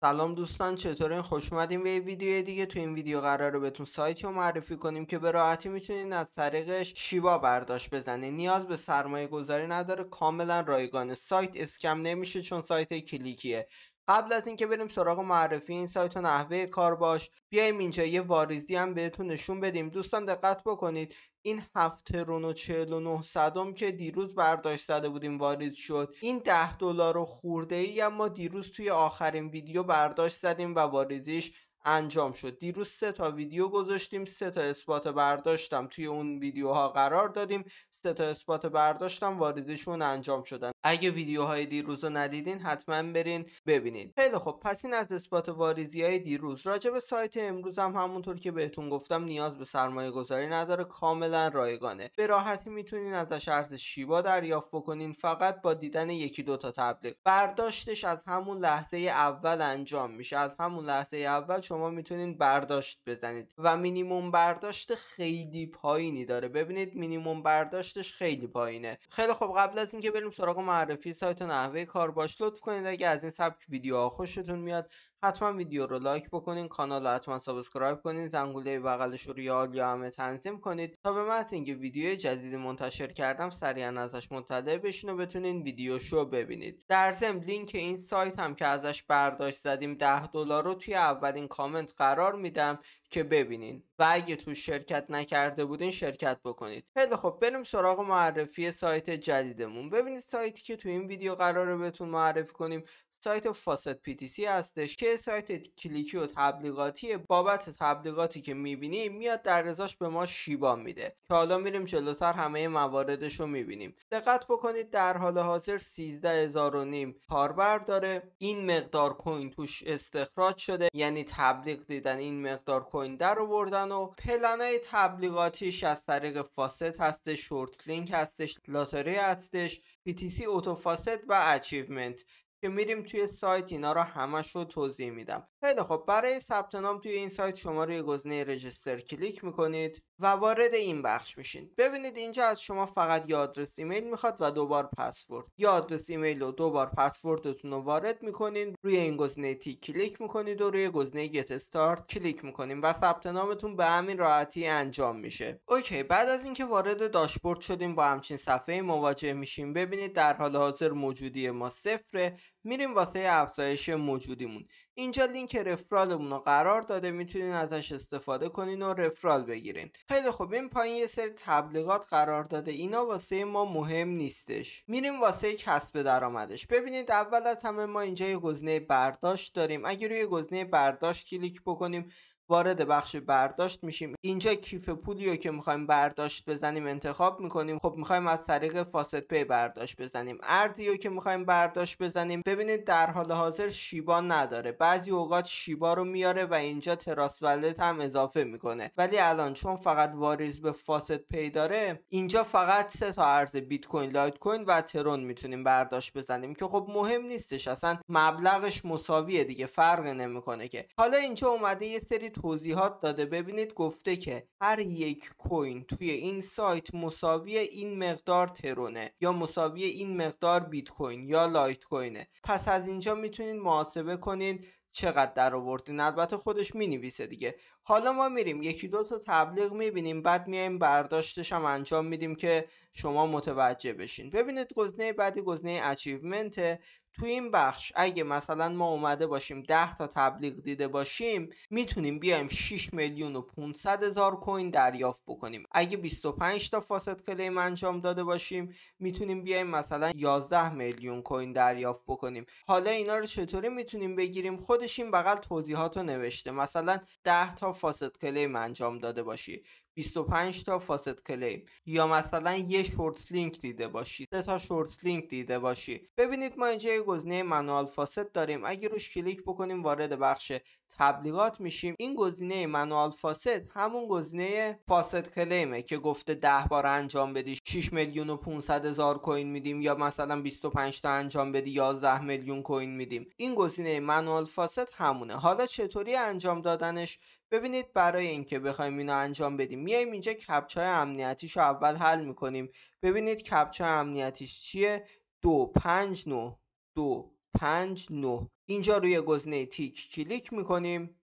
سلام دوستان چطورین خوش اومدین به ویدیو دیگه تو این ویدیو قراره بهتون سایتی رو معرفی کنیم که به راحتی میتونین از طریقش شیوا برداشت بزنین نیاز به سرمایه گذاری نداره کاملا رایگانه سایت اسکم نمیشه چون سایت کلیکیه قبل از اینکه بریم سراغ معرفی این سایت و نحوه کار باش بیایم اینجا یه واریزی هم بهتون نشون بدیم دوستان دقت بکنید این هفت رون و چهل و نه صدم که دیروز برداشت زده بودیم واریز شد این ده دلار و خورده ای هم ما دیروز توی آخرین ویدیو برداشت زدیم و واریزیش انجام شد دیروز سه تا ویدیو گذاشتیم سه تا اثبات برداشتم توی اون ویدیوها قرار دادیم سه تا اثبات برداشتم واریزشون انجام شدن اگه ویدیوهای دیروز رو ندیدین حتما برین ببینید خیلی خب پس این از اثبات واریزی های دیروز راجع به سایت امروز هم همونطور که بهتون گفتم نیاز به سرمایه گذاری نداره کاملا رایگانه به راحتی میتونین ازش ارز شیبا دریافت بکنین فقط با دیدن یکی دو تا تبلیغ برداشتش از همون لحظه اول انجام میشه از همون لحظه اول شما شما میتونین برداشت بزنید و مینیموم برداشت خیلی پایینی داره ببینید مینیموم برداشتش خیلی پایینه خیلی خب قبل از اینکه بریم سراغ معرفی سایت و نحوه کار باش لطف کنید اگه از این سبک ویدیوها خوشتون میاد حتما ویدیو رو لایک بکنین کانال رو حتما سابسکرایب کنین زنگوله بغلش رو یال یا همه تنظیم کنید تا به محض اینکه ویدیو جدید منتشر کردم سریعا ازش مطلع بشین و بتونین ویدیو شو ببینید در ضمن لینک این سایت هم که ازش برداشت زدیم 10 دلار رو توی اولین کامنت قرار میدم که ببینین و اگه تو شرکت نکرده بودین شرکت بکنید خیلی خب بریم سراغ معرفی سایت جدیدمون ببینید سایتی که تو این ویدیو قراره بهتون معرفی کنیم سایت فاسد پی تی سی هستش که سایت کلیکی و تبلیغاتی بابت تبلیغاتی که میبینیم میاد در رضاش به ما شیبا میده که حالا میریم جلوتر همه مواردش رو میبینیم دقت بکنید در حال حاضر 13 هزار و نیم کاربر داره این مقدار کوین توش استخراج شده یعنی تبلیغ دیدن این مقدار کوین در آوردن و پلنای تبلیغاتیش از طریق فاسد هستش شورت لینک هستش لاتری هستش PTC اوتو فاسد و اچیومنت که میریم توی سایت اینا رو همش رو توضیح میدم خیلی خب برای ثبت نام توی این سایت شما روی گزینه رجستر کلیک میکنید و وارد این بخش میشین ببینید اینجا از شما فقط یه آدرس ایمیل میخواد و دوبار پسورد یه آدرس ایمیل و دوبار پسوردتون رو وارد میکنین روی این گزینه تی کلیک میکنید و روی گزینه گت استارت کلیک میکنیم و ثبت نامتون به همین راحتی انجام میشه اوکی بعد از اینکه وارد داشبورد شدیم با همچین صفحه مواجه میشیم ببینید در حال حاضر موجودی ما صفره میریم واسه افزایش موجودیمون اینجا لینک رفرالمون رو قرار داده میتونین ازش استفاده کنین و رفرال بگیرین خیلی خوب این پایین یه سری تبلیغات قرار داده اینا واسه ما مهم نیستش میریم واسه کسب درآمدش ببینید اول از همه ما اینجا یه گزینه برداشت داریم اگر روی گزینه برداشت کلیک بکنیم وارد بخش برداشت میشیم اینجا کیف پولی رو که میخوایم برداشت بزنیم انتخاب میکنیم خب میخوایم از طریق فاسد پی برداشت بزنیم ارزی رو که میخوایم برداشت بزنیم ببینید در حال حاضر شیبا نداره بعضی اوقات شیبا رو میاره و اینجا تراس ولت هم اضافه میکنه ولی الان چون فقط واریز به فاسد پی داره اینجا فقط سه تا ارز بیت کوین لایت کوین و ترون میتونیم برداشت بزنیم که خب مهم نیستش اصلا مبلغش مساویه دیگه فرق نمیکنه که حالا اینجا اومده یه سری توضیحات داده ببینید گفته که هر یک کوین توی این سایت مساوی این مقدار ترونه یا مساوی این مقدار بیت کوین یا لایت کوینه پس از اینجا میتونید محاسبه کنید چقدر در آوردین البته خودش مینویسه دیگه حالا ما میریم یکی دو تا تبلیغ میبینیم بعد میایم برداشتش هم انجام میدیم که شما متوجه بشین ببینید گزینه بعدی گزینه اچیومنت تو این بخش اگه مثلا ما اومده باشیم 10 تا تبلیغ دیده باشیم میتونیم بیایم 6 میلیون و 500 هزار کوین دریافت بکنیم اگه 25 تا فاسد کلیم انجام داده باشیم میتونیم بیایم مثلا 11 میلیون کوین دریافت بکنیم حالا اینا رو چطوری میتونیم بگیریم خودش این بغل توضیحات رو نوشته مثلا 10 تا فاست کلیم انجام داده باشی 25 تا فاسد کلیم یا مثلا یه شورت لینک دیده باشی سه تا شورت لینک دیده باشی ببینید ما اینجا یه گزینه منوال فاسد داریم اگه روش کلیک بکنیم وارد بخش تبلیغات میشیم این گزینه منوال فاسد همون گزینه فاست کلیمه که گفته 10 بار انجام بدی 6 میلیون و 500 هزار کوین میدیم یا مثلا 25 تا انجام بدی 11 میلیون کوین میدیم این گزینه منوال فاسد همونه حالا چطوری انجام دادنش ببینید برای اینکه بخوایم اینو انجام بدیم میایم اینجا کپچای امنیتیش رو اول حل میکنیم ببینید کپچای امنیتیش چیه دو پنج نو دو پنج نو اینجا روی گزینه تیک کلیک میکنیم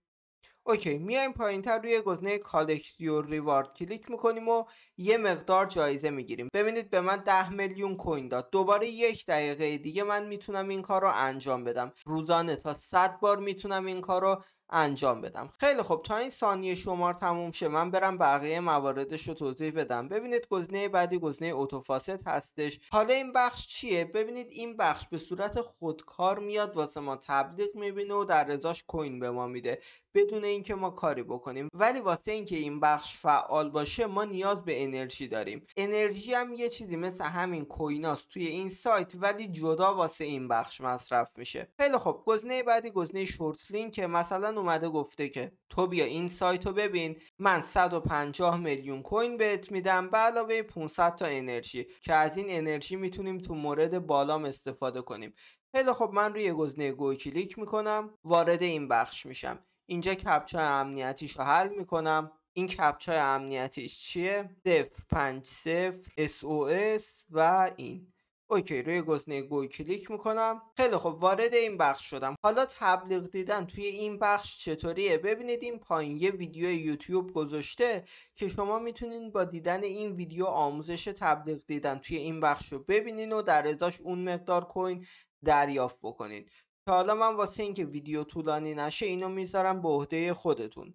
اوکی میایم پایین تر روی گزینه کالکت یور ریوارد کلیک میکنیم و یه مقدار جایزه میگیریم ببینید به من 10 میلیون کوین داد دوباره یک دقیقه دیگه من میتونم این کار رو انجام بدم روزانه تا 100 بار میتونم این کار رو انجام بدم خیلی خب تا این ثانیه شمار تموم شه من برم بقیه مواردش رو توضیح بدم ببینید گزینه بعدی گزینه اتوفاست هستش حالا این بخش چیه ببینید این بخش به صورت خودکار میاد واسه ما تبلیغ میبینه و در ازاش کوین به ما میده بدون اینکه ما کاری بکنیم ولی واسه اینکه این بخش فعال باشه ما نیاز به انرژی داریم انرژی هم یه چیزی مثل همین کویناست توی این سایت ولی جدا واسه این بخش مصرف میشه خیلی خب گزینه بعدی گزینه شورت که مثلا اومده گفته که تو بیا این سایت رو ببین من 150 میلیون کوین بهت میدم به علاوه 500 تا انرژی که از این انرژی میتونیم تو مورد بالام استفاده کنیم خیلی خب من روی گزینه گوی کلیک میکنم وارد این بخش میشم اینجا کپچا امنیتیش رو حل میکنم این کپچای امنیتیش چیه؟ 050 SOS و این اوکی روی گزینه گوی کلیک میکنم خیلی خب وارد این بخش شدم حالا تبلیغ دیدن توی این بخش چطوریه ببینید این پایین یه ویدیو یوتیوب گذاشته که شما میتونید با دیدن این ویدیو آموزش تبلیغ دیدن توی این بخش رو ببینین و در ازاش اون مقدار کوین دریافت بکنید تا حالا من واسه اینکه ویدیو طولانی نشه اینو میذارم به عهده خودتون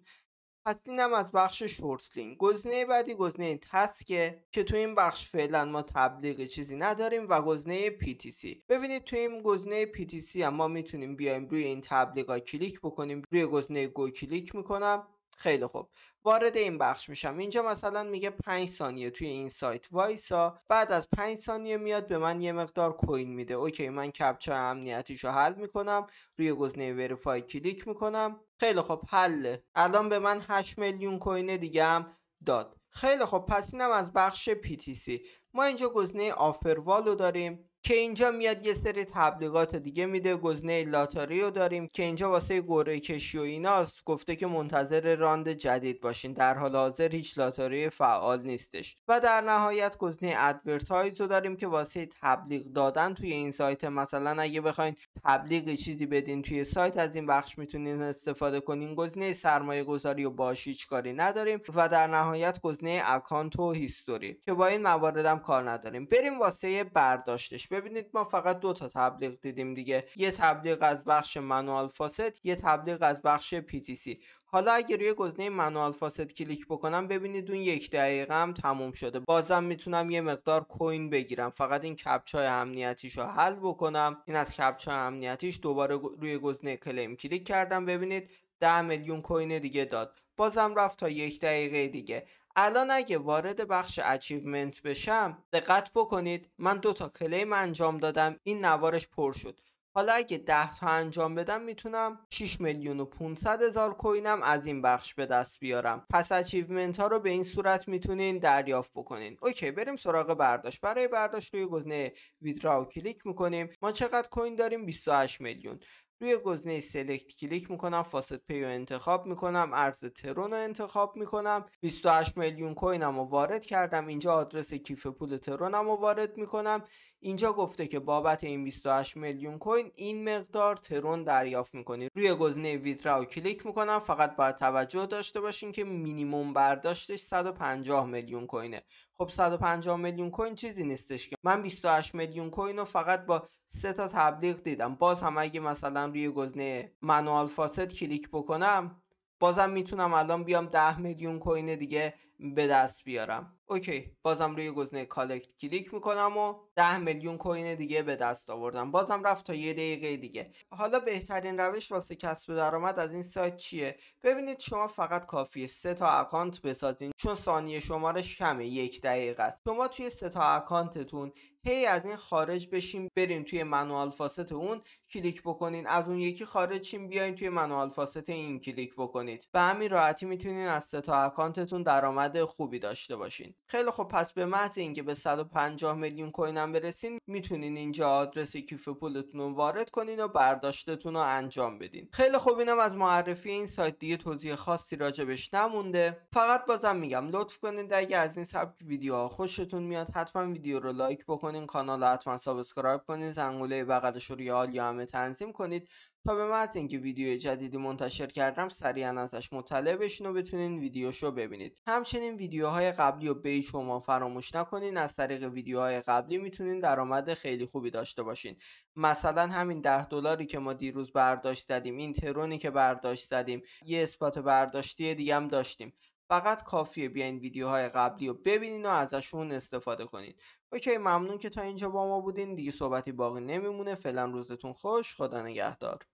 پسینم از بخش شورسلینگ گزینه بعدی گزینه تسکه که تو این بخش فعلا ما تبلیغ چیزی نداریم و گزینه PTC ببینید تو این گزینه PTC هم ما میتونیم بیایم روی این تبلیغ کلیک بکنیم روی گزینه گو کلیک میکنم خیلی خوب وارد این بخش میشم اینجا مثلا میگه 5 ثانیه توی این سایت وایسا بعد از 5 ثانیه میاد به من یه مقدار کوین میده اوکی من کپچا امنیتیشو حل میکنم روی گزینه وریفای کلیک میکنم خیلی خوب حله الان به من 8 میلیون کوین دیگه هم داد خیلی خوب پس اینم از بخش PTC ما اینجا گزینه آفر والو داریم که اینجا میاد یه سری تبلیغات دیگه میده گزینه لاتاری رو داریم که اینجا واسه گوره کشی و ایناست گفته که منتظر راند جدید باشین در حال حاضر هیچ لاتاری فعال نیستش و در نهایت گزینه ادورتایز رو داریم که واسه تبلیغ دادن توی این سایت مثلا اگه بخواین تبلیغ چیزی بدین توی سایت از این بخش میتونین استفاده کنین گزینه سرمایه گذاری و باش هیچ کاری نداریم و در نهایت گزینه اکانت و هیستوری که با این مواردم کار نداریم بریم واسه برداشتش ببینید ما فقط دو تا تبلیغ دیدیم دیگه یه تبلیغ از بخش منوال فاست یه تبلیغ از بخش سی حالا اگه روی گزینه منوال فاست کلیک بکنم ببینید اون یک دقیقه هم تموم شده بازم میتونم یه مقدار کوین بگیرم فقط این کپچای امنیتیش رو حل بکنم این از کپچای امنیتیش دوباره روی گزینه کلیم کلیک کردم ببینید 10 میلیون کوین دیگه داد بازم رفت تا یک دقیقه دیگه الان اگه وارد بخش اچیومنت بشم دقت بکنید من دو تا کلیم انجام دادم این نوارش پر شد حالا اگه 10 تا انجام بدم میتونم 6 میلیون و 500 هزار کوینم از این بخش به دست بیارم پس اچیومنت ها رو به این صورت میتونین دریافت بکنین اوکی بریم سراغ برداشت برای برداشت روی گزینه ویدراو کلیک میکنیم ما چقدر کوین داریم 28 میلیون روی گزینه سلکت کلیک میکنم فاست پی رو انتخاب میکنم ارز ترون رو انتخاب میکنم 28 میلیون کوینم رو وارد کردم اینجا آدرس کیف پول ترونم رو وارد میکنم اینجا گفته که بابت این 28 میلیون کوین این مقدار ترون دریافت میکنید روی گزینه ویدراو کلیک میکنم فقط باید توجه داشته باشین که مینیموم برداشتش 150 میلیون کوینه خب 150 میلیون کوین چیزی نیستش که من 28 میلیون کوین رو فقط با سه تا تبلیغ دیدم باز هم اگه مثلا روی گزینه منوال فاسد کلیک بکنم بازم میتونم الان بیام 10 میلیون کوین دیگه به دست بیارم اوکی بازم روی گزینه کالکت کلیک میکنم و 10 میلیون کوین دیگه به دست آوردم بازم رفت تا یه دقیقه دیگه حالا بهترین روش واسه کسب درآمد از این سایت چیه ببینید شما فقط کافیه سه تا اکانت بسازین چون ثانیه شمارش کمه یک دقیقه است شما توی سه تا اکانتتون هی از این خارج بشین بریم توی منوال فاست اون کلیک بکنین از اون یکی خارج شین بیاین توی منوال فاست این کلیک بکنید به همین راحتی میتونین از سه تا اکانتتون درآمد خوبی داشته باشین خیلی خب پس به محض اینکه به 150 میلیون کوینم برسین میتونین اینجا آدرس کیف پولتون رو وارد کنین و برداشتتون رو انجام بدین خیلی خوب اینم از معرفی این سایت دیگه توضیح خاصی راجبش نمونده فقط بازم میگم لطف کنید اگه از این سبک ویدیوها خوشتون میاد حتما ویدیو رو لایک بکنین کانال رو حتما سابسکرایب کنید زنگوله بغلش رو یا همه تنظیم کنید تا به محض اینکه ویدیو جدیدی منتشر کردم سریعا ازش مطلع بشین و بتونین ویدیوشو ببینید همچنین ویدیوهای قبلی و به شما فراموش نکنین از طریق ویدیوهای قبلی میتونین درآمد خیلی خوبی داشته باشین مثلا همین ده دلاری که ما دیروز برداشت زدیم این ترونی که برداشت زدیم یه اثبات برداشتی دیگه هم داشتیم فقط کافیه بیاین ویدیوهای قبلی رو ببینین و ازشون استفاده کنین اوکی ممنون که تا اینجا با ما بودین دیگه صحبتی باقی نمیمونه فعلا روزتون خوش خدا نگهدار